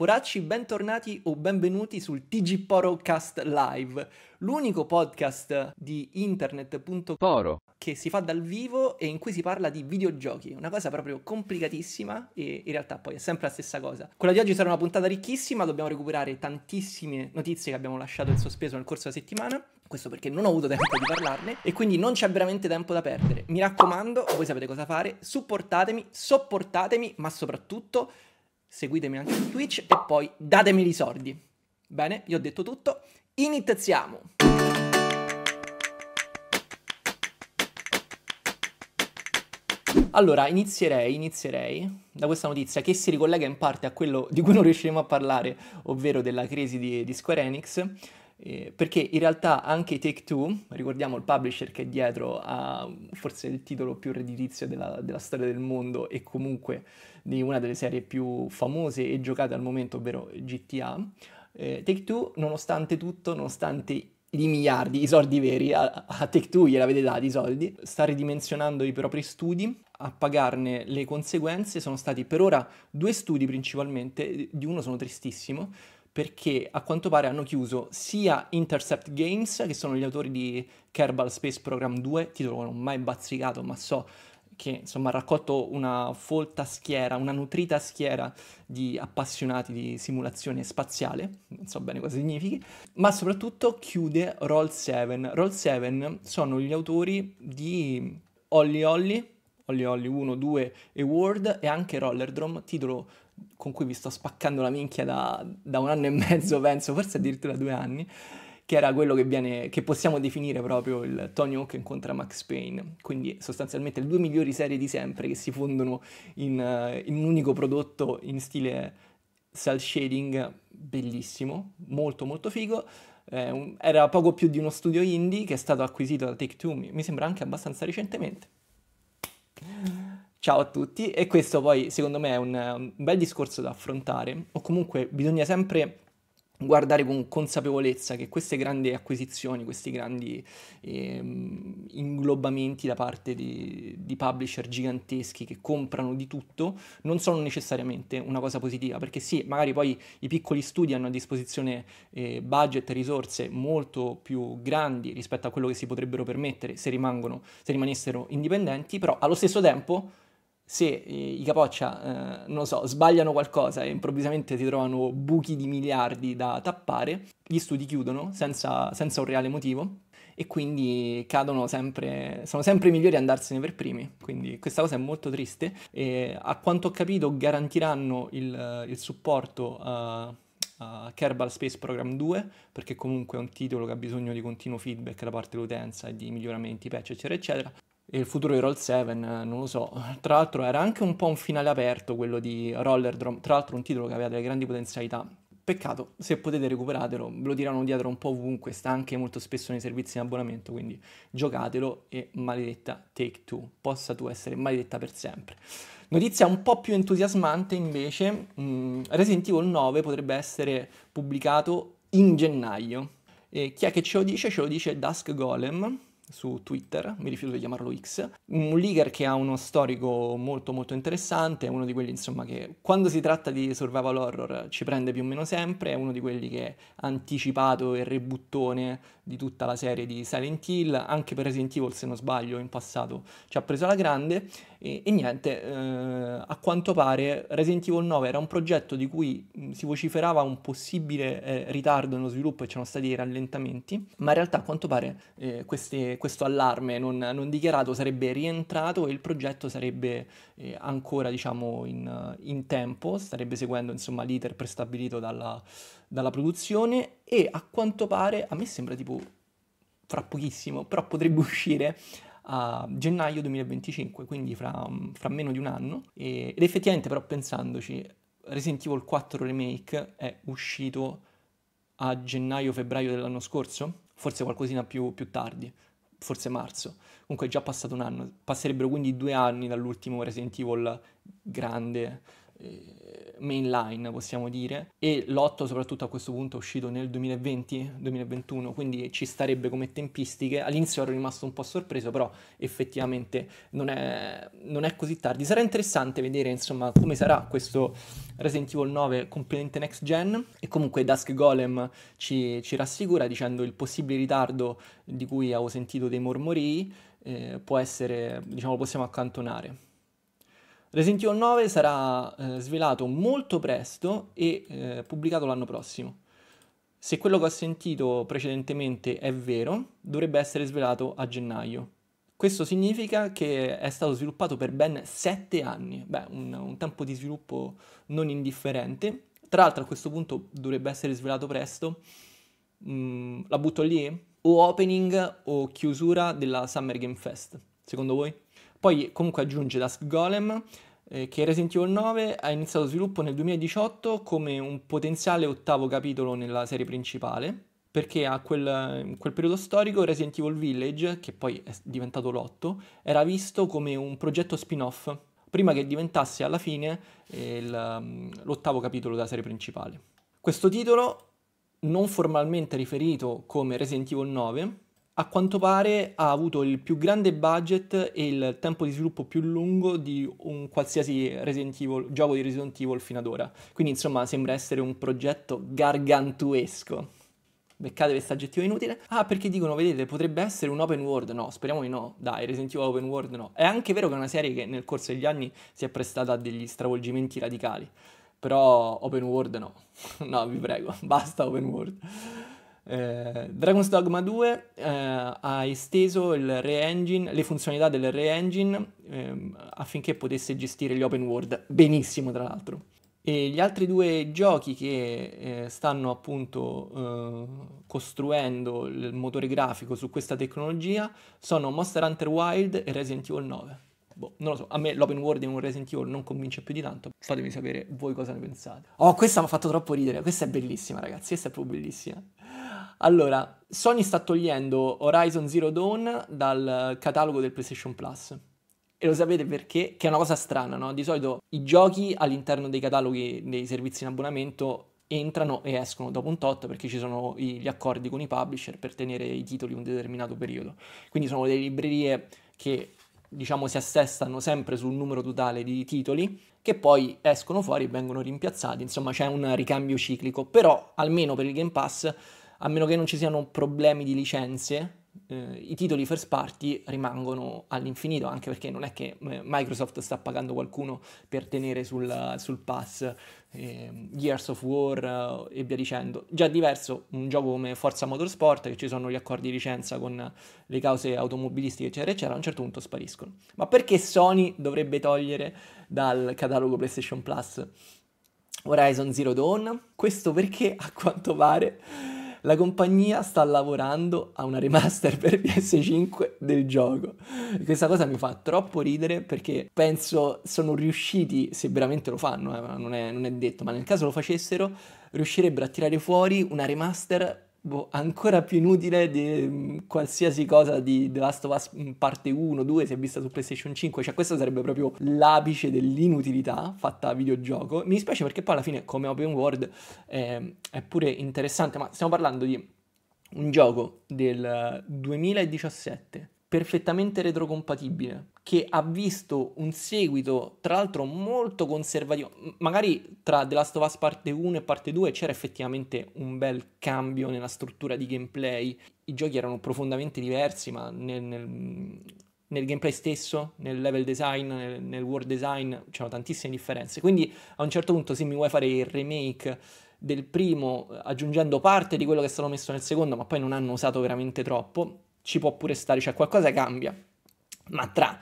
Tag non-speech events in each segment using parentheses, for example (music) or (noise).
Poracci, bentornati o benvenuti sul TG Porocast Live, l'unico podcast di internet.poro che si fa dal vivo e in cui si parla di videogiochi, una cosa proprio complicatissima e in realtà poi è sempre la stessa cosa. Quella di oggi sarà una puntata ricchissima, dobbiamo recuperare tantissime notizie che abbiamo lasciato in sospeso nel corso della settimana, questo perché non ho avuto tempo di parlarne e quindi non c'è veramente tempo da perdere. Mi raccomando, voi sapete cosa fare, supportatemi, sopportatemi, ma soprattutto seguitemi anche su Twitch e poi datemi i soldi. Bene, io ho detto tutto, iniziamo! Allora, inizierei, inizierei da questa notizia che si ricollega in parte a quello di cui non riusciremo a parlare, ovvero della crisi di, di Square Enix, eh, perché in realtà anche Take Two, ricordiamo il publisher che è dietro a forse il titolo più redditizio della, della storia del mondo e comunque di una delle serie più famose e giocate al momento, ovvero GTA, eh, Take Two, nonostante tutto, nonostante i miliardi, i soldi veri, a, a Take Two gliel'avete dati i soldi, sta ridimensionando i propri studi, a pagarne le conseguenze sono stati per ora due studi principalmente, di uno sono tristissimo, perché a quanto pare hanno chiuso sia Intercept Games, che sono gli autori di Kerbal Space Program 2, titolo che non ho mai bazzicato, ma so che insomma ha raccolto una folta schiera, una nutrita schiera di appassionati di simulazione spaziale, non so bene cosa significhi, ma soprattutto chiude Roll 7. Roll 7 sono gli autori di Holly Holly, Holly Holly 1, 2 e World e anche Rollerdrome, titolo con cui vi sto spaccando la minchia da, da, un anno e mezzo, (laughs) penso, forse addirittura due anni, che era quello che, viene, che possiamo definire proprio il Tony Hawk incontra Max Payne. Quindi sostanzialmente le due migliori serie di sempre che si fondono in, eh, in un unico prodotto in stile cell shading bellissimo, molto molto figo. Eh, un, era poco più di uno studio indie che è stato acquisito da Take Two, mi, mi sembra anche abbastanza recentemente. Ciao a tutti e questo poi secondo me è un, un, bel discorso da affrontare o comunque bisogna sempre guardare con consapevolezza che queste grandi acquisizioni, questi grandi ehm, inglobamenti da parte di, di, publisher giganteschi che comprano di tutto non sono necessariamente una cosa positiva perché sì, magari poi i piccoli studi hanno a disposizione eh, budget e risorse molto più grandi rispetto a quello che si potrebbero permettere se, se rimanessero indipendenti, però allo stesso tempo se eh, i capoccia, eh, non so, sbagliano qualcosa e improvvisamente si trovano buchi di miliardi da tappare, gli studi chiudono senza, senza un reale motivo e quindi cadono sempre, sono sempre i migliori a andarsene per primi, quindi questa cosa è molto triste e a quanto ho capito garantiranno il, il supporto a... Uh, Kerbal Space Program 2 perché comunque è un titolo che ha bisogno di continuo feedback da parte dell'utenza e di miglioramenti, patch eccetera eccetera il futuro di Roll 7, eh, non lo so. (laughs) Tra l'altro era anche un po' un finale aperto quello di Roller Drum, tra l'altro un titolo che aveva delle grandi potenzialità. Peccato, se potete recuperatelo, ve lo tirano dietro un po' ovunque, sta anche molto spesso nei servizi in abbonamento, quindi giocatelo e maledetta Take Two, possa tu essere maledetta per sempre. Notizia un po' più entusiasmante invece, mh, mm, Resident Evil 9 potrebbe essere pubblicato in gennaio. E chi è che ce lo dice? Ce lo dice Dusk Golem, su Twitter, mi rifiuto di chiamarlo X, un leaker che ha uno storico molto molto interessante, è uno di quelli insomma che quando si tratta di survival horror ci prende più o meno sempre, è uno di quelli che ha anticipato il rebuttone di tutta la serie di Silent Hill, anche per Resident Evil se non sbaglio in passato ci ha preso la grande e, e niente, eh, a quanto pare Resident Evil 9 era un progetto di cui mm, si vociferava un possibile eh, ritardo nello sviluppo e c'erano stati dei rallentamenti, ma in realtà a quanto pare eh, queste, questo allarme non, non, dichiarato sarebbe rientrato e il progetto sarebbe eh, ancora diciamo in, in tempo, starebbe seguendo insomma l'iter prestabilito dalla, dalla produzione e a quanto pare, a me sembra tipo fra pochissimo, però potrebbe (laughs) uscire a gennaio 2025, quindi fra, fra meno di un anno. E, ed effettivamente però pensandoci, Resident Evil 4 Remake è uscito a gennaio-febbraio dell'anno scorso, forse qualcosina più, più tardi, forse marzo. Comunque è già passato un anno, passerebbero quindi due anni dall'ultimo Resident Evil grande eh, mainline, possiamo dire, e l'8 soprattutto a questo punto è uscito nel 2020-2021, quindi ci starebbe come tempistiche. All'inizio ero rimasto un po' sorpreso, però effettivamente non è, non è così tardi. Sarà interessante vedere, insomma, come sarà questo Resident Evil 9 componente next gen e comunque Dusk Golem ci, ci rassicura dicendo il possibile ritardo di cui avevo sentito dei mormori eh, può essere, diciamo, possiamo accantonare. Resident Evil 9 sarà eh, svelato molto presto e eh, pubblicato l'anno prossimo. Se quello che ho sentito precedentemente è vero, dovrebbe essere svelato a gennaio. Questo significa che è stato sviluppato per ben 7 anni, beh, un, un tempo di sviluppo non indifferente. Tra l'altro a questo punto dovrebbe essere svelato presto. Mm, la butto lì? O opening o chiusura della Summer Game Fest, secondo voi? Poi comunque aggiunge Dusk Golem eh, che Resident Evil 9 ha iniziato sviluppo nel 2018 come un potenziale ottavo capitolo nella serie principale perché a quel, in quel periodo storico Resident Evil Village, che poi è diventato l'8, era visto come un progetto spin-off prima che diventasse alla fine eh, il, mm, l'ottavo capitolo della serie principale. Questo titolo, non formalmente riferito come Resident Evil 9, a quanto pare ha avuto il più grande budget e il tempo di sviluppo più lungo di un qualsiasi Evil, gioco di Resident Evil fino ad ora. Quindi insomma sembra essere un progetto gargantuesco. Beccate questo aggettivo inutile. Ah, perché dicono, vedete, potrebbe essere un open world. No, speriamo di no. Dai, Resident Evil open world no. È anche vero che è una serie che nel corso degli anni si è prestata a degli stravolgimenti radicali. Però open world no. (laughs) no, vi prego, basta open world. Eh, Dragon's Dogma 2 eh, ha esteso le funzionalità del re-engine ehm, affinché potesse gestire gli open world benissimo tra l'altro. E gli altri due giochi che eh, stanno appunto eh, costruendo il motore grafico su questa tecnologia sono Monster Hunter Wild e Resident Evil 9. Boh, non lo so, a me l'open world in un Resident Evil non convince più di tanto. Fatemi sapere voi cosa ne pensate. Oh, questa mi ha fatto troppo ridere. Questa è bellissima, ragazzi. Questa è proprio bellissima. Allora, Sony sta togliendo Horizon Zero Dawn dal catalogo del PlayStation Plus. E lo sapete perché? Che è una cosa strana, no? Di solito i giochi all'interno dei cataloghi dei servizi in abbonamento entrano e escono dopo un tot perché ci sono gli accordi con i publisher per tenere i titoli un determinato periodo. Quindi sono delle librerie che diciamo si assestano sempre sul numero totale di titoli che poi escono fuori e vengono rimpiazzati, insomma c'è un ricambio ciclico, però almeno per il Game Pass a meno che non ci siano problemi di licenze, eh, i titoli first party rimangono all'infinito, anche perché non è che eh, Microsoft sta pagando qualcuno per tenere sul, sul pass eh, Gears of War eh, e via dicendo. Già diverso un gioco come Forza Motorsport, che ci sono gli accordi di licenza con le cause automobilistiche, eccetera, eccetera, a un certo punto spariscono. Ma perché Sony dovrebbe togliere dal catalogo PlayStation Plus Horizon Zero Dawn? Questo perché a quanto pare la compagnia sta lavorando a una remaster per PS5 del gioco. Questa cosa mi fa troppo ridere perché penso sono riusciti, se veramente lo fanno, eh, non, è, non è detto, ma nel caso lo facessero, riuscirebbero a tirare fuori una remaster boh, ancora più inutile di mm, qualsiasi cosa di The Last of Us mm, parte 1, 2 si è vista su PlayStation 5, cioè questo sarebbe proprio l'apice dell'inutilità fatta a videogioco. Mi dispiace perché poi alla fine come open world eh, è pure interessante, ma stiamo parlando di un gioco del 2017 eh, perfettamente retrocompatibile, che ha visto un seguito, tra l'altro molto conservativo. Magari tra The Last of Us parte 1 e parte 2 c'era effettivamente un bel cambio nella struttura di gameplay. I giochi erano profondamente diversi, ma nel, nel, nel gameplay stesso, nel level design, nel, nel world design, c'erano tantissime differenze. Quindi a un certo punto se mi vuoi fare il remake del primo aggiungendo parte di quello che è messo nel secondo, ma poi non hanno usato veramente troppo, ci può pure stare, cioè qualcosa cambia. Ma tra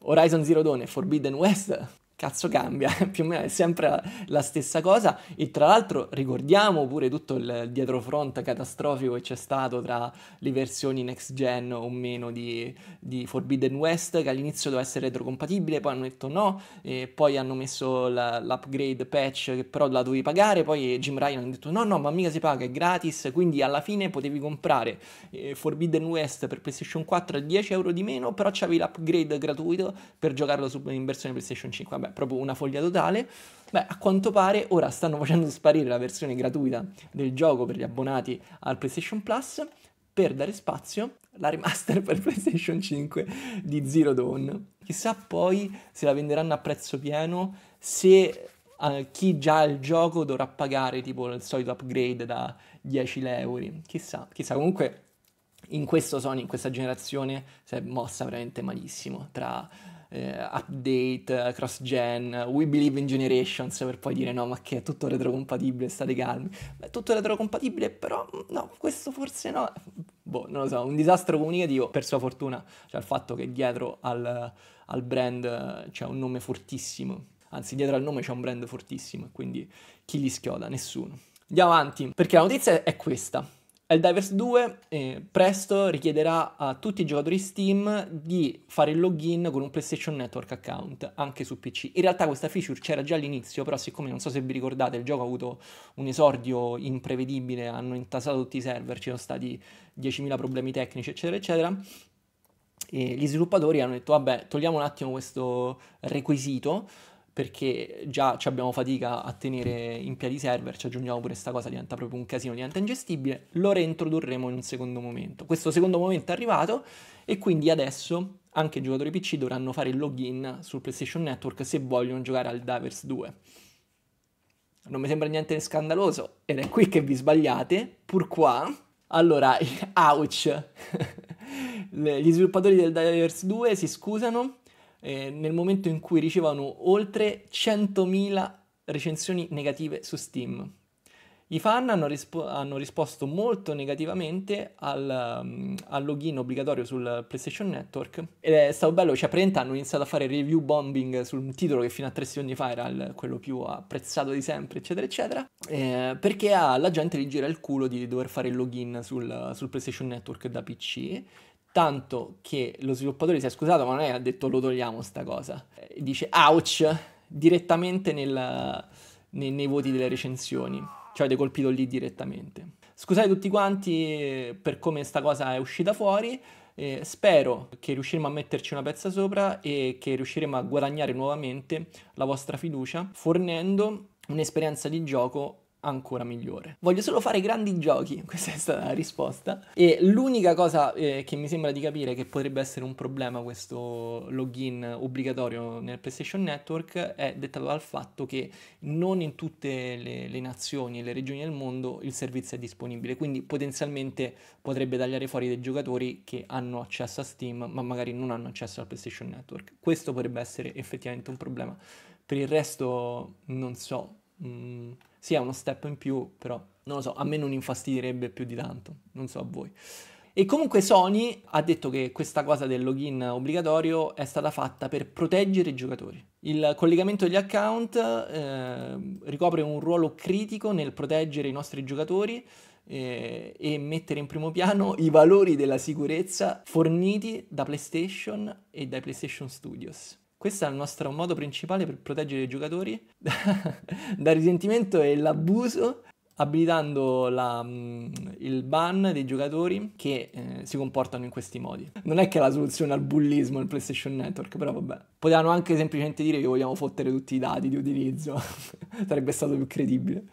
Horizon Zero Dawn e Forbidden West cazzo cambia, (laughs) più o meno è sempre la stessa cosa e tra l'altro ricordiamo pure tutto il dietrofront catastrofico che c'è stato tra le versioni next gen o meno di, di Forbidden West che all'inizio doveva essere retrocompatibile, poi hanno detto no, e poi hanno messo la, l'upgrade patch che però la dovevi pagare, poi Jim Ryan ha detto no no ma mica si paga, è gratis, quindi alla fine potevi comprare eh, Forbidden West per PlayStation 4 a 10 euro di meno, però c'avevi l'upgrade gratuito per giocarlo in versione PlayStation 5. Vabbè, beh, proprio una foglia totale. Beh, a quanto pare ora stanno facendo sparire la versione gratuita del gioco per gli abbonati al PlayStation Plus per dare spazio alla remaster (laughs) per PlayStation 5 di Zero Dawn. Chissà poi se la venderanno a prezzo pieno, se uh, chi già ha il gioco dovrà pagare tipo il solito upgrade da 10 euro. Chissà, chissà. Comunque in questo Sony, in questa generazione, si è mossa veramente malissimo tra eh, update, eh, cross-gen, we believe in generations per poi dire no ma che è tutto retrocompatibile, state calmi. È tutto retrocompatibile però mm, no, questo forse no. Boh, non lo so, un disastro comunicativo per sua fortuna c'è cioè il fatto che dietro al, al brand eh, c'è un nome fortissimo. Anzi, dietro al nome c'è un brand fortissimo, quindi chi li schioda? Nessuno. Andiamo avanti, perché la notizia è questa. Helldivers 2 eh, presto richiederà a tutti i giocatori Steam di fare il login con un PlayStation Network account anche su PC. In realtà questa feature c'era già all'inizio, però siccome non so se vi ricordate, il gioco ha avuto un esordio imprevedibile, hanno intasato tutti i server, ci sono stati 10.000 problemi tecnici, eccetera, eccetera. E gli sviluppatori hanno detto vabbè, togliamo un attimo questo requisito perché già ci abbiamo fatica a tenere in piedi i server, ci aggiungiamo pure questa cosa, diventa proprio un casino, diventa ingestibile, lo reintrodurremo in un secondo momento. Questo secondo momento è arrivato e quindi adesso anche i giocatori PC dovranno fare il login sul PlayStation Network se vogliono giocare al Divers 2. Non mi sembra niente scandaloso ed è qui che vi sbagliate, pur qua. Allora, ouch! (laughs) Gli sviluppatori del Divers 2 si scusano eh, nel momento in cui ricevono oltre 100.000 recensioni negative su Steam. I fan hanno, rispo- hanno risposto molto negativamente al, um, al, login obbligatorio sul PlayStation Network ed è stato bello, cioè praticamente hanno iniziato a fare review bombing su un titolo che fino a tre secondi fa era il, quello più apprezzato di sempre, eccetera, eccetera, eh, perché alla gente gli gira il culo di dover fare il login sul, sul PlayStation Network da PC tanto che lo sviluppatore si è scusato, ma non è ha detto lo togliamo sta cosa. Dice ouch direttamente nel, nei, nei voti delle recensioni, cioè avete colpito lì direttamente. Scusate tutti quanti eh, per come sta cosa è uscita fuori. Eh, spero che riusciremo a metterci una pezza sopra e che riusciremo a guadagnare nuovamente la vostra fiducia fornendo un'esperienza di gioco ancora migliore. Voglio solo fare grandi giochi, (laughs) questa è stata la risposta. E l'unica cosa eh, che mi sembra di capire che potrebbe essere un problema questo login obbligatorio nel PlayStation Network è dettato dal fatto che non in tutte le, le nazioni e le regioni del mondo il servizio è disponibile, quindi potenzialmente potrebbe tagliare fuori dei giocatori che hanno accesso a Steam ma magari non hanno accesso al PlayStation Network. Questo potrebbe essere effettivamente un problema. Per il resto non so. Mm sì, è uno step in più, però non lo so, a me non infastidirebbe più di tanto, non so a voi. E comunque Sony ha detto che questa cosa del login obbligatorio è stata fatta per proteggere i giocatori. Il collegamento degli account eh, ricopre un ruolo critico nel proteggere i nostri giocatori eh, e mettere in primo piano i valori della sicurezza forniti da PlayStation e dai PlayStation Studios. Questo è il nostro modo principale per proteggere i giocatori (laughs) dal risentimento e l'abuso, abilitando la, mm, il ban dei giocatori che eh, si comportano in questi modi. Non è che è la soluzione al bullismo del PlayStation Network, però vabbè. Potevano anche semplicemente dire che vogliamo fottere tutti i dati di utilizzo, (laughs) sarebbe stato più credibile.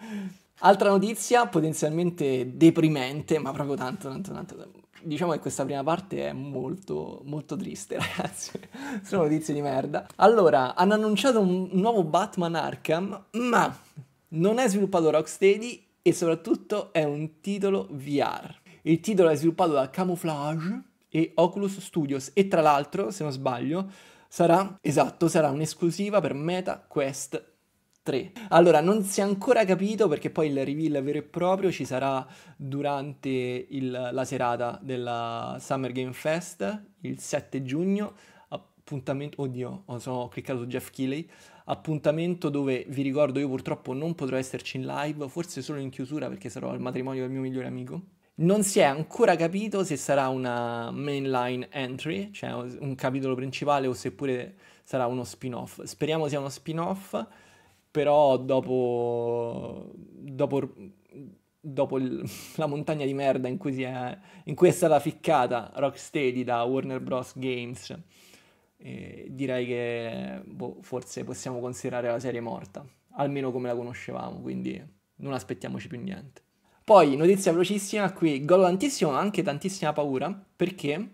Altra notizia potenzialmente deprimente, ma proprio tanto, tanto, tanto diciamo che questa prima parte è molto, molto triste, (laughs) ragazzi. Sono notizie di merda. Allora, hanno annunciato un nuovo Batman Arkham, ma non è sviluppato Rocksteady e soprattutto è un titolo VR. Il titolo è sviluppato da Camouflage e Oculus Studios e tra l'altro, se non sbaglio, sarà, esatto, sarà un'esclusiva per Meta Quest 3. Allora, non si è ancora capito perché poi il reveal vero e proprio ci sarà durante il, la serata della Summer Game Fest il 7 giugno. Appuntamento, oddio, oh, ho cliccato su Jeff Keighley. Appuntamento dove vi ricordo io purtroppo non potrò esserci in live, forse solo in chiusura perché sarò al matrimonio del mio migliore amico. Non si è ancora capito se sarà una mainline entry, cioè un capitolo principale, o seppure sarà uno spin-off. Speriamo sia uno spin-off però dopo, dopo, dopo il, (laughs) la montagna di merda in cui, è, in cui, è, stata ficcata Rocksteady da Warner Bros. Games, eh, direi che boh, forse possiamo considerare la serie morta, almeno come la conoscevamo, quindi non aspettiamoci più niente. Poi, notizia velocissima, qui gol tantissimo ma anche tantissima paura, perché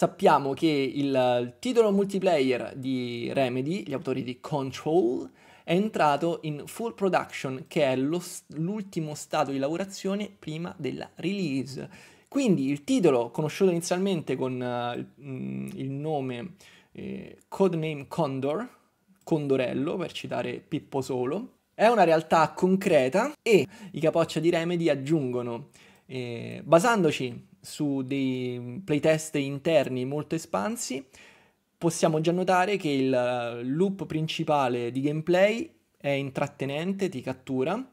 Sappiamo che il titolo multiplayer di Remedy, gli autori di Control, è entrato in full production, che è l'ultimo stato di lavorazione prima della release. Quindi il titolo, conosciuto inizialmente con uh, il nome eh, Codename Condor, Condorello per citare Pippo Solo, è una realtà concreta e i capoccia di Remedy aggiungono, eh, basandoci su dei playtest interni molto espansi, possiamo già notare che il loop principale di gameplay è intrattenente, ti cattura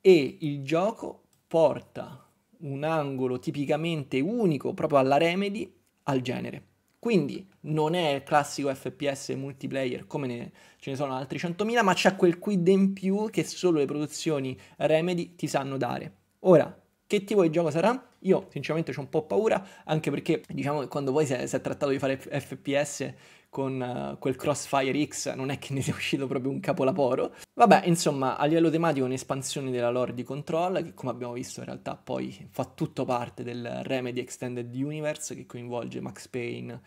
e il gioco porta un angolo tipicamente unico proprio alla Remedy al genere. Quindi non è il classico FPS multiplayer come ne, ce ne sono altri 100.000, ma c'è quel quid in più che solo le produzioni Remedy ti sanno dare. Ora, che tipo di gioco sarà? Io sinceramente ho un po' paura, anche perché diciamo che quando poi si è, si è trattato di fare FPS con uh, quel Crossfire X non è che ne sia (laughs) uscito proprio un capolavoro. Vabbè, insomma, a livello tematico un'espansione della lore di Control, che come abbiamo visto in realtà poi fa tutto parte del Remedy Extended Universe, che coinvolge Max Payne,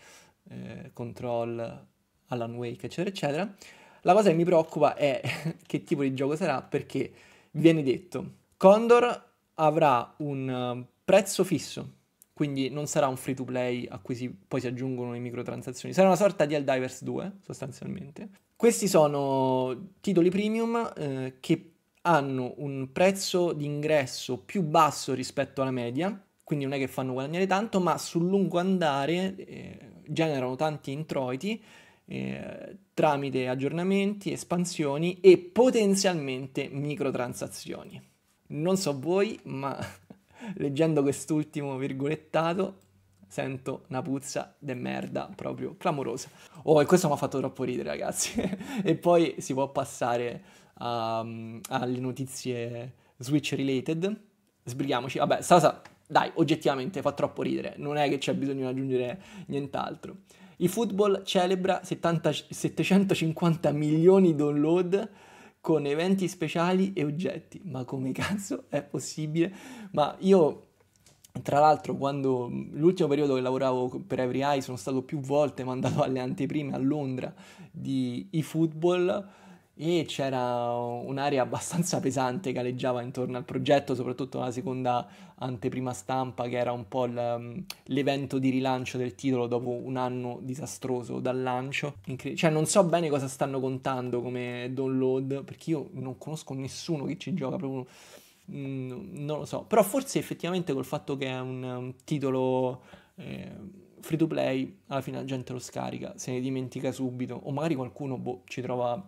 eh, Control, Alan Wake, eccetera, eccetera. La cosa che mi preoccupa è (laughs) che tipo di gioco sarà, perché viene detto... Condor avrà un ehm, prezzo fisso, quindi non sarà un free to play a cui si, poi si aggiungono le microtransazioni, sarà una sorta di Helldivers 2 sostanzialmente. Questi sono titoli premium eh, che hanno un prezzo di ingresso più basso rispetto alla media, quindi non è che fanno guadagnare tanto, ma sul lungo andare eh, generano tanti introiti eh, tramite aggiornamenti, espansioni e potenzialmente microtransazioni. Non so voi, ma (laughs) leggendo quest'ultimo virgolettato sento una puzza de merda proprio clamorosa. Oh, e questo mi ha fatto troppo ridere, ragazzi. (laughs) e poi si può passare um, alle notizie Switch related. Sbrighiamoci. Vabbè, Sasa, dai, oggettivamente fa troppo ridere. Non è che c'è bisogno di aggiungere nient'altro. Il football celebra 70, 750 milioni di download con eventi speciali e oggetti. Ma come (laughs) cazzo è possibile? Ma io tra l'altro, quando l'ultimo periodo che lavoravo per Every Eye sono stato più volte mandato (laughs) alle anteprime a Londra di eFootball e c'era un'area abbastanza pesante che aleggiava intorno al progetto, soprattutto la seconda anteprima stampa che era un po' mm, l'evento di rilancio del titolo dopo un anno disastroso dal lancio. Incred- cioè non so bene cosa stanno contando come download perché io non conosco nessuno che ci gioca proprio mm, non lo so, però forse effettivamente col fatto che è un, un titolo eh, free to play, alla fine la gente lo scarica, se ne dimentica subito, o magari qualcuno boh, ci trova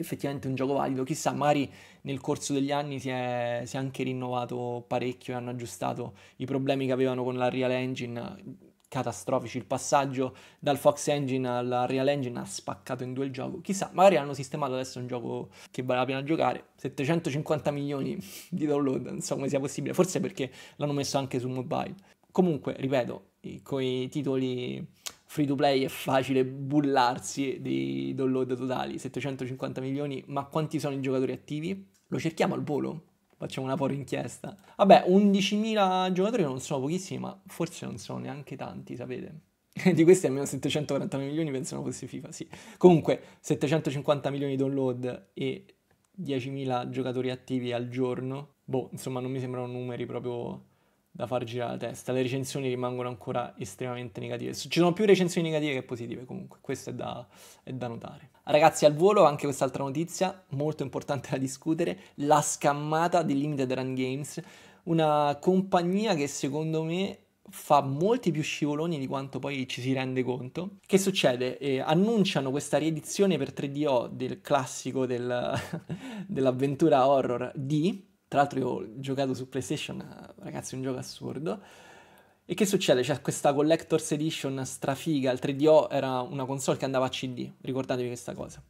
effettivamente un gioco valido. Chissà, magari nel corso degli anni si è, si è, anche rinnovato parecchio e hanno aggiustato i problemi che avevano con la Real Engine catastrofici. Il passaggio dal Fox Engine alla Real Engine ha spaccato in due il gioco. Chissà, magari hanno sistemato adesso un gioco che vale la pena giocare. 750 milioni di download, non so come sia possibile, forse perché l'hanno messo anche su mobile. Comunque, ripeto, con i titoli free to play è facile bullarsi dei download totali, 750 milioni, ma quanti sono i giocatori attivi? Lo cerchiamo al volo? Facciamo una porra inchiesta. Vabbè, 11.000 giocatori non sono pochissimi, ma forse non sono neanche tanti, sapete? (laughs) di questi almeno 740 milioni pensano fosse FIFA, sì. Comunque, 750 milioni di download e 10.000 giocatori attivi al giorno, boh, insomma non mi sembrano numeri proprio da far girare la testa. Le recensioni rimangono ancora estremamente negative. Ci sono più recensioni negative che positive, comunque, questo è da, è da notare. Ragazzi, al volo anche quest'altra notizia, molto importante da discutere, la scammata di Limited Run Games, una compagnia che secondo me fa molti più scivoloni di quanto poi ci si rende conto. Che succede? Eh, annunciano questa riedizione per 3DO del classico del (laughs) dell'avventura horror di tra l'altro io ho giocato su PlayStation, eh, ragazzi, un gioco assurdo. E che succede? C'è questa Collector's Edition strafiga, il 3DO era una console che andava a CD, ricordatevi questa cosa.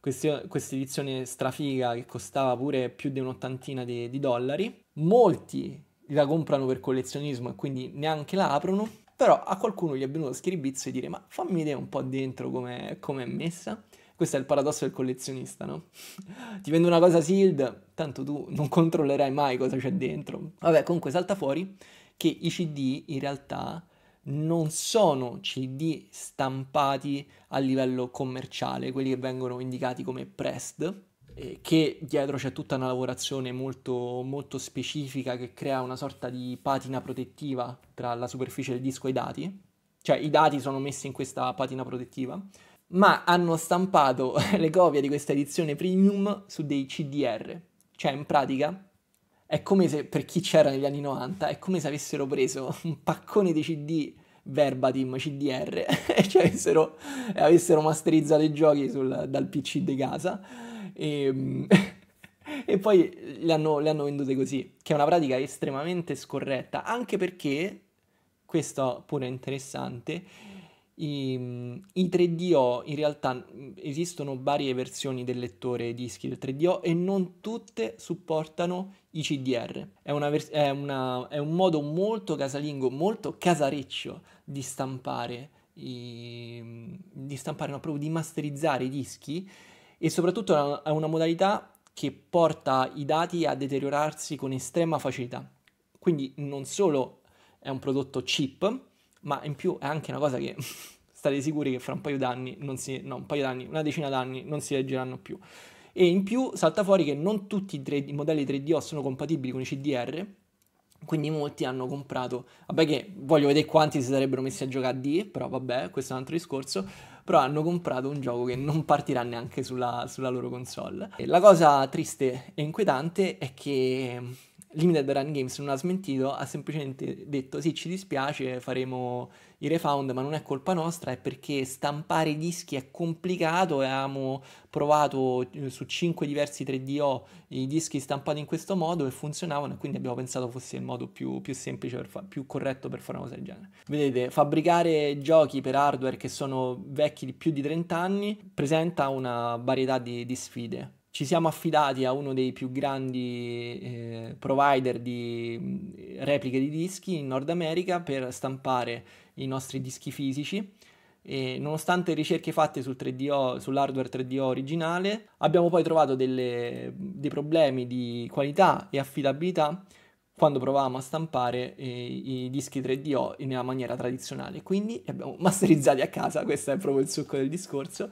Questa edizione strafiga che costava pure più di un'ottantina di, di dollari. Molti la comprano per collezionismo e quindi neanche la aprono, però a qualcuno gli è venuto schiribizzo e dire ma fammi vedere un po' dentro come è messa questo è il paradosso del collezionista, no? Ti vendo una cosa sealed, tanto tu non controllerai mai cosa c'è dentro. Vabbè, comunque salta fuori che i CD in realtà non sono CD stampati a livello commerciale, quelli che vengono indicati come pressed, che dietro c'è tutta una lavorazione molto, molto specifica che crea una sorta di patina protettiva tra la superficie del disco e i dati, cioè i dati sono messi in questa patina protettiva ma hanno stampato (laughs) le copie di questa edizione premium su dei CDR. Cioè, in pratica, è come se, per chi c'era negli anni 90, è come se avessero preso un paccone di CD verbatim CDR (laughs) e cioè avessero, avessero, masterizzato i giochi sul, dal PC di casa e, ehm, (laughs) e poi le hanno, le hanno vendute così, che è una pratica estremamente scorretta, anche perché, questo pure è interessante, i, I, 3DO in realtà esistono varie versioni del lettore dischi del 3DO e non tutte supportano i CDR. È, una vers- è, una, è un modo molto casalingo, molto casareccio di stampare, i, di stampare, no, proprio di masterizzare i dischi e soprattutto è una, è una modalità che porta i dati a deteriorarsi con estrema facilità. Quindi non solo è un prodotto cheap, ma in più è anche una cosa che (laughs) state sicuri che fra un paio d'anni, non si, no, un paio d'anni, una decina d'anni non si leggeranno più. E in più salta fuori che non tutti i, 3D, i modelli 3DO sono compatibili con i CDR, quindi molti hanno comprato, vabbè che voglio vedere quanti si sarebbero messi a giocare a D, però vabbè, questo è un altro discorso, però hanno comprato un gioco che non partirà neanche sulla, sulla loro console. E la cosa triste e inquietante è che Limited Run Games non ha smentito, ha semplicemente detto sì ci dispiace, faremo i refund, ma non è colpa nostra, è perché stampare i dischi è complicato e abbiamo provato eh, su 5 diversi 3DO i dischi stampati in questo modo e funzionavano e quindi abbiamo pensato fosse il modo più, più semplice, fa- più corretto per fare una cosa del genere. Vedete, fabbricare giochi per hardware che sono vecchi di più di 30 anni presenta una varietà di, di sfide ci siamo affidati a uno dei più grandi eh, provider di mm, repliche di dischi in Nord America per stampare i nostri dischi fisici. E nonostante ricerche fatte sul 3DO, sull'hardware 3DO originale, abbiamo poi trovato delle, dei problemi di qualità e affidabilità quando provavamo a stampare eh, i dischi 3DO nella maniera tradizionale. Quindi li abbiamo (laughs) masterizzati a casa, questo è proprio il succo del discorso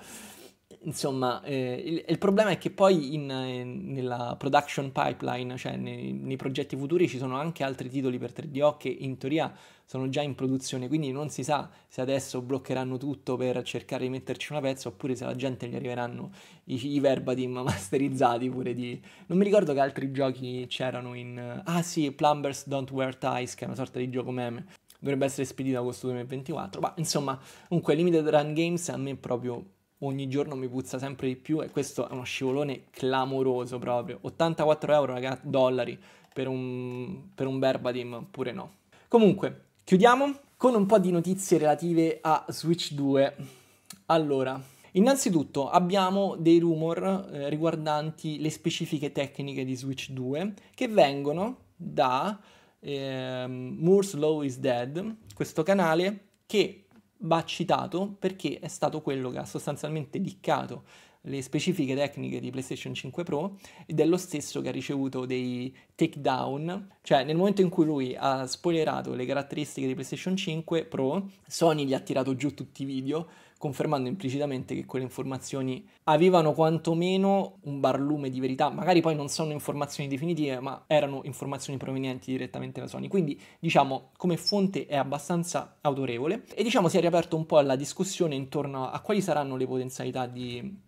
insomma, eh, il, il, problema è che poi in, in, nella production pipeline, cioè nei, nei, progetti futuri, ci sono anche altri titoli per 3DO che in teoria sono già in produzione, quindi non si sa se adesso bloccheranno tutto per cercare di metterci una pezza oppure se alla gente gli arriveranno i, i verbatim masterizzati pure di... Non mi ricordo che altri giochi c'erano in... Ah sì, Plumbers Don't Wear Ties, che è una sorta di gioco meme. Dovrebbe essere spedito questo 2024, ma insomma, comunque Limited Run Games a me proprio ogni giorno mi puzza sempre di più e questo è uno scivolone clamoroso proprio. 84 euro, ragazzi, dollari per un, per un Berbadim oppure no. Comunque, chiudiamo con un po' di notizie relative a Switch 2. Allora, innanzitutto abbiamo dei rumor eh, riguardanti le specifiche tecniche di Switch 2 che vengono da eh, Moore's Law is Dead, questo canale che va citato perché è stato quello che ha sostanzialmente diccato le specifiche tecniche di PlayStation 5 Pro ed è lo stesso che ha ricevuto dei takedown, cioè nel momento in cui lui ha spoilerato le caratteristiche di PlayStation 5 Pro, Sony gli ha tirato giù tutti i video confermando implicitamente che quelle informazioni avevano quantomeno un barlume di verità, magari poi non sono informazioni definitive, ma erano informazioni provenienti direttamente da Sony. Quindi, diciamo, come fonte è abbastanza autorevole e diciamo si è riaperto un po' alla discussione intorno a quali saranno le potenzialità di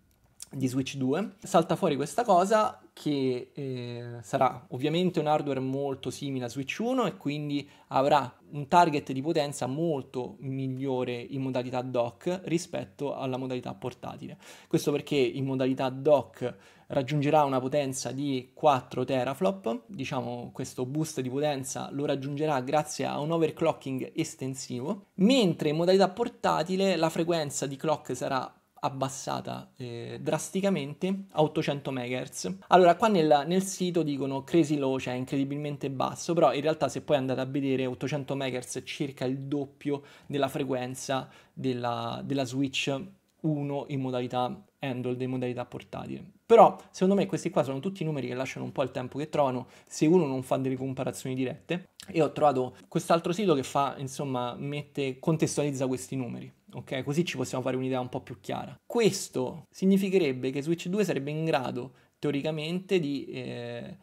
di Switch 2, salta fuori questa cosa che eh, sarà ovviamente un hardware molto simile a Switch 1 e quindi avrà un target di potenza molto migliore in modalità dock rispetto alla modalità portatile. Questo perché in modalità dock raggiungerà una potenza di 4 teraflop, diciamo questo boost di potenza lo raggiungerà grazie a un overclocking estensivo, mentre in modalità portatile la frequenza di clock sarà abbassata eh, drasticamente a 800 MHz. Allora, qua nel, nel, sito dicono crazy low, cioè incredibilmente basso, però in realtà se poi andate a vedere 800 MHz è circa il doppio della frequenza della, della Switch 1 in modalità handle, in modalità portatile. Però, secondo me, questi qua sono tutti numeri che lasciano un po' il tempo che trovano se uno non fa delle comparazioni dirette. E ho trovato quest'altro sito che fa, insomma, mette, contestualizza questi numeri ok? Così ci possiamo fare un'idea un po' più chiara. Questo significherebbe che Switch 2 sarebbe in grado, teoricamente, di eh,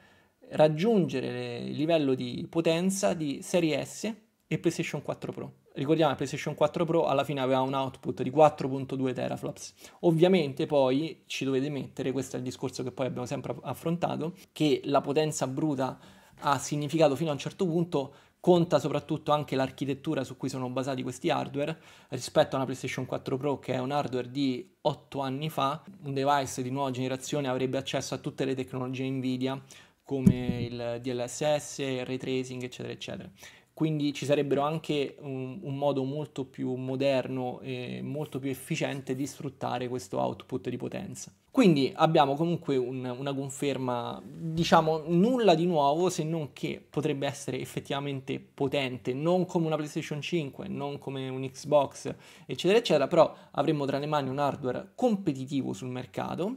raggiungere il livello di potenza di Serie S e PlayStation 4 Pro. Ricordiamo che PlayStation 4 Pro alla fine aveva un output di 4.2 teraflops. Ovviamente poi ci dovete mettere, questo è il discorso che poi abbiamo sempre affrontato, che la potenza bruta ha significato fino a un certo punto conta soprattutto anche l'architettura su cui sono basati questi hardware rispetto a una PlayStation 4 Pro che è un hardware di 8 anni fa, un device di nuova generazione avrebbe accesso a tutte le tecnologie Nvidia come il DLSS, il ray tracing eccetera eccetera quindi ci sarebbero anche un, un, modo molto più moderno e molto più efficiente di sfruttare questo output di potenza. Quindi abbiamo comunque un, una conferma, diciamo nulla di nuovo se non che potrebbe essere effettivamente potente, non come una PlayStation 5, non come un Xbox, eccetera, eccetera, però avremmo tra le mani un hardware competitivo sul mercato,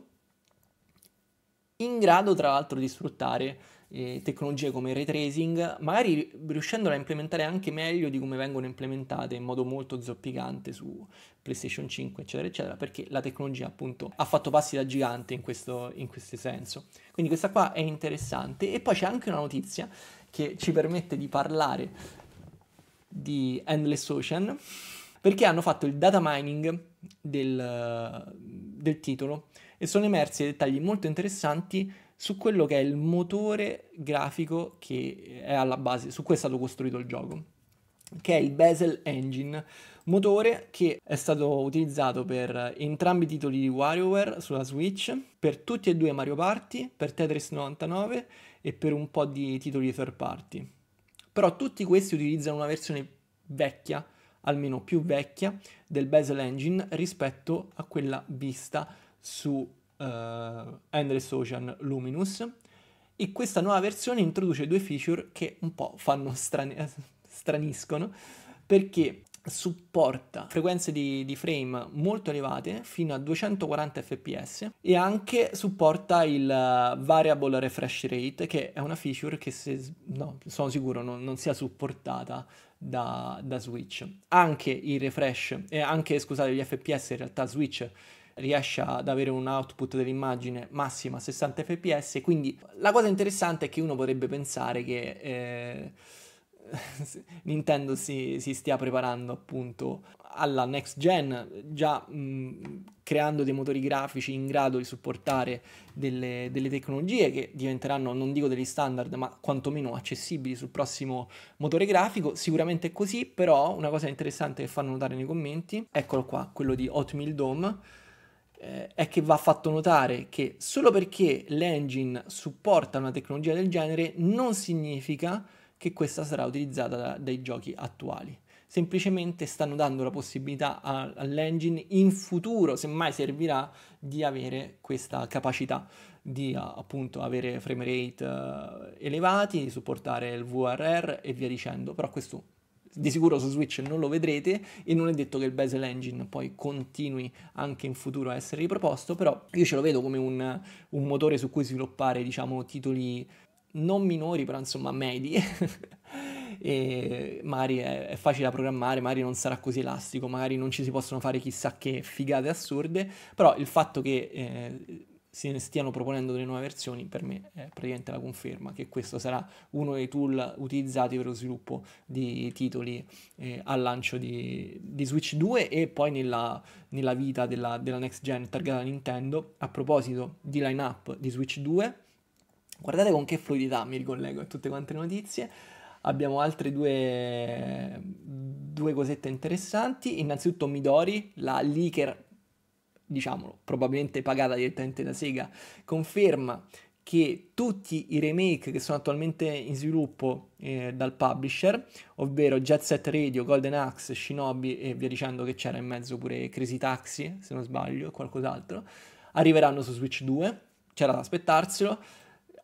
in grado tra l'altro di sfruttare eh, tecnologie come il ray tracing, magari riuscendola a implementare anche meglio di come vengono implementate in modo molto zoppicante su PlayStation 5, eccetera, eccetera, perché la tecnologia appunto ha fatto passi da gigante in questo, in questo senso. Quindi questa qua è interessante. E poi c'è anche una notizia che ci permette di parlare di Endless Ocean perché hanno fatto il data mining del, del titolo e sono emersi dettagli molto interessanti su quello che è il motore grafico che eh, è alla base, su cui è stato costruito il gioco, che è il Bezel Engine, motore che è stato utilizzato per entrambi i titoli di WarioWare sulla Switch, per tutti e due Mario Party, per Tetris 99 e per un po' di titoli third party. Però tutti questi utilizzano una versione vecchia, almeno più vecchia, del Bezel Engine rispetto a quella vista su eh, Endless Ocean Luminous e questa nuova versione introduce due feature che un po' fanno strane- (laughs) straniscono perché supporta frequenze di, di, frame molto elevate fino a 240 fps e anche supporta il eh, variable refresh rate che è una feature che se, no, sono sicuro non, non sia supportata da, da, Switch anche i refresh e eh, anche scusate gli fps in realtà Switch riesce ad avere un output dell'immagine massima a 60 fps, quindi la cosa interessante è che uno potrebbe pensare che eh, (laughs) Nintendo si, si, stia preparando appunto alla next gen, già mh, creando dei motori grafici in grado di supportare delle, delle, tecnologie che diventeranno, non dico degli standard, ma quantomeno accessibili sul prossimo motore grafico. Sicuramente è così, però una cosa interessante che fanno notare nei commenti, eccolo qua, quello di Hotmail Dome eh, è che va fatto notare che solo perché l'engine supporta una tecnologia del genere non significa che questa sarà utilizzata da, dai giochi attuali. Semplicemente stanno dando la possibilità a, all'engine in futuro, semmai servirà, di avere questa capacità di appunto avere frame rate eh, elevati, supportare il VRR e via dicendo. Però questo di sicuro su Switch non lo vedrete e non è detto che il Bezel Engine poi continui anche in futuro a essere riproposto, però io ce lo vedo come un, un motore su cui sviluppare diciamo titoli non minori, però insomma medi. (laughs) e magari è, facile da programmare, magari non sarà così elastico, magari non ci si possono fare chissà che figate assurde, però il fatto che eh, se ne stiano proponendo delle nuove versioni, per me è praticamente la conferma che questo sarà uno dei tool utilizzati per lo sviluppo di titoli eh, al lancio di, di, Switch 2 e poi nella, nella vita della, della, next gen targata Nintendo. A proposito di lineup di Switch 2, guardate con che fluidità mi ricollego a tutte quante le notizie. Abbiamo altre due, due cosette interessanti. Innanzitutto Midori, la leaker diciamolo, probabilmente pagata direttamente da Sega, conferma che tutti i remake che sono attualmente in sviluppo eh, dal publisher, ovvero Jet Set Radio, Golden Axe, Shinobi e via dicendo che c'era in mezzo pure Crazy Taxi, se non sbaglio, e qualcos'altro, arriveranno su Switch 2, c'era da aspettarselo,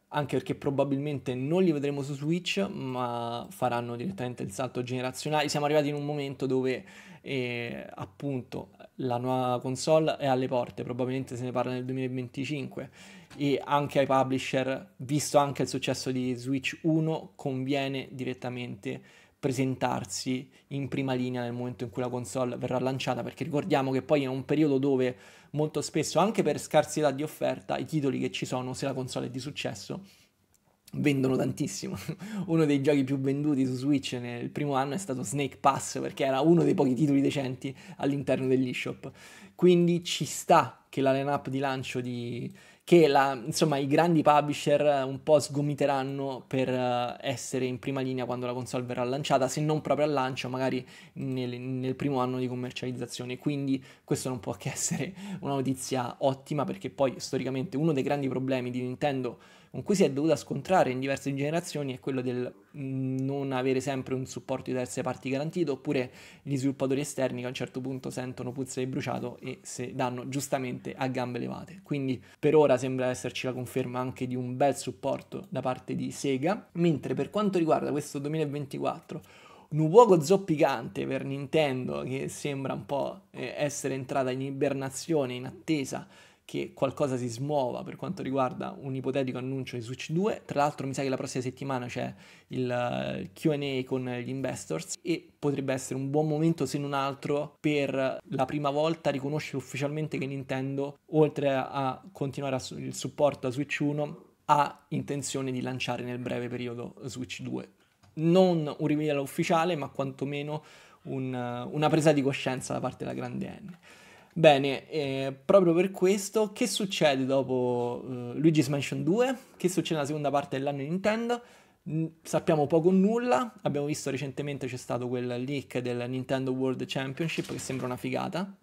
anche perché probabilmente non li vedremo su Switch, ma faranno direttamente il salto generazionale. Siamo arrivati in un momento dove e appunto la nuova console è alle porte, probabilmente se ne parla nel 2025 e anche ai publisher, visto anche il successo di Switch 1, conviene direttamente presentarsi in prima linea nel momento in cui la console verrà lanciata, perché ricordiamo che poi è un periodo dove molto spesso, anche per scarsità di offerta, i titoli che ci sono, se la console è di successo, vendono tantissimo. (laughs) Uno dei giochi più venduti su Switch nel primo anno è stato Snake Pass perché era uno dei pochi titoli decenti all'interno dell'eShop. Quindi ci sta che la lineup di lancio di che la, insomma, i grandi publisher un po' sgomiteranno per eh, essere in prima linea quando la console verrà lanciata, se non proprio al lancio, magari nel, nel primo anno di commercializzazione. Quindi questo non può che essere una notizia ottima perché poi storicamente uno dei grandi problemi di Nintendo con cui si è dovuta scontrare in diverse generazioni è quello del mm, non avere sempre un supporto di terze parti garantito, oppure gli sviluppatori esterni che a un certo punto sentono puzza di bruciato e se danno giustamente a gambe levate. Quindi per ora sembra esserci la conferma anche di un bel supporto da parte di Sega, mentre per quanto riguarda questo 2024 un uovo zoppicante per Nintendo che sembra un po' eh, essere entrata in ibernazione in attesa che qualcosa si smuova per quanto riguarda un ipotetico annuncio di Switch 2. Tra l'altro mi sa che la prossima settimana c'è il eh, QA con gli investors e potrebbe essere un buon momento se non altro per la prima volta riconoscere ufficialmente che Nintendo, oltre a continuare il supporto a Switch 1, ha intenzione di lanciare nel breve periodo Switch 2. Non un rivelo ufficiale, ma quantomeno un, una presa di coscienza da parte della grande N. Bene, eh, proprio per questo, che succede dopo eh, Luigi's Mansion 2? Che succede nella seconda parte dell'anno Nintendo? sappiamo poco o nulla, abbiamo visto recentemente c'è stato quel leak del Nintendo World Championship che sembra una figata,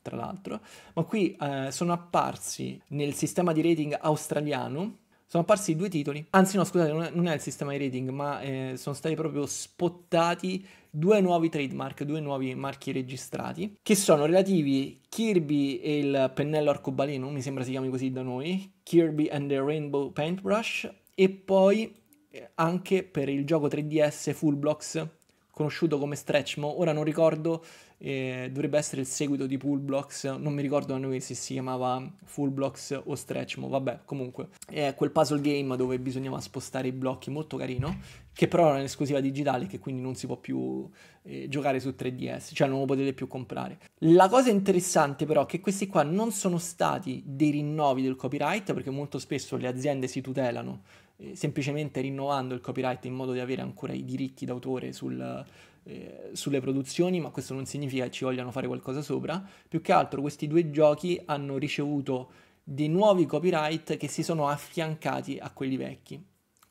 tra l'altro, ma qui eh, sono apparsi nel sistema di rating australiano sono apparsi due titoli, anzi no scusate non è il sistema di rating ma eh, sono stati proprio spottati due nuovi trademark, due nuovi marchi registrati che sono relativi Kirby e il pennello arcobaleno, mi sembra si chiami così da noi, Kirby and the Rainbow Paintbrush e poi eh, anche per il gioco 3DS Full Blocks conosciuto come Stretchmo, ora non ricordo, eh, dovrebbe essere il seguito di Blocks, non mi ricordo a noi se si chiamava Full Blocks o Stretchmo, vabbè, comunque. È quel puzzle game dove bisognava spostare i blocchi, molto carino, che però era un'esclusiva digitale che quindi non si può più eh, giocare su 3DS, cioè non lo potete più comprare. La cosa interessante però è che questi qua non sono stati dei rinnovi del copyright, perché molto spesso le aziende si tutelano eh, semplicemente rinnovando il copyright in modo di avere ancora i diritti d'autore sul, eh, sulle produzioni, ma questo non significa che ci vogliano fare qualcosa sopra. Più che altro questi due giochi hanno ricevuto dei nuovi copyright che si sono affiancati a quelli vecchi.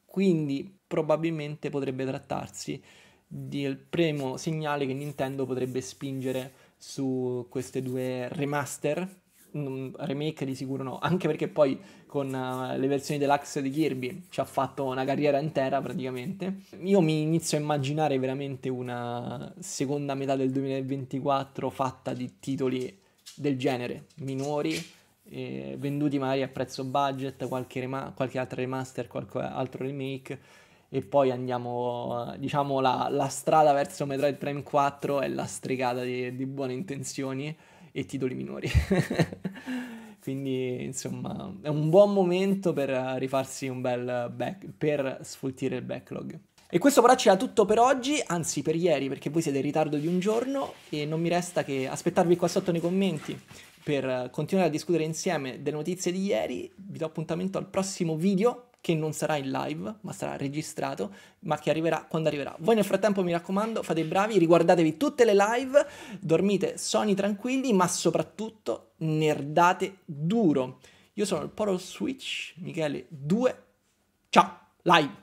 Quindi probabilmente potrebbe trattarsi del primo segnale che Nintendo potrebbe spingere su queste due remaster Mm, remake di sicuro no, anche perché poi con uh, le versioni deluxe di Kirby ci ha fatto una carriera intera praticamente. Io mi inizio a immaginare veramente una seconda metà del 2024 fatta di titoli del genere, minori, eh, venduti magari a prezzo budget, qualche, rema- qualche altra remaster, qualche altro remake e poi andiamo, eh, diciamo, la, la, strada verso Metroid Prime 4 è lastricata di, di buone intenzioni e titoli minori. (laughs) Quindi, insomma, è un buon momento per rifarsi un bel back, per sfoltire il backlog. E questo però c'era tutto per oggi, anzi per ieri, perché voi siete in ritardo di un giorno e non mi resta che aspettarvi qua sotto nei commenti per continuare a discutere insieme delle notizie di ieri. Vi do appuntamento al prossimo video che non sarà in live, ma sarà registrato, ma che arriverà quando arriverà. Voi nel frattempo mi raccomando, fate i bravi, riguardatevi tutte le live, dormite soni tranquilli, ma soprattutto nerdate duro. Io sono il Poro Switch, Michele 2. Ciao, live!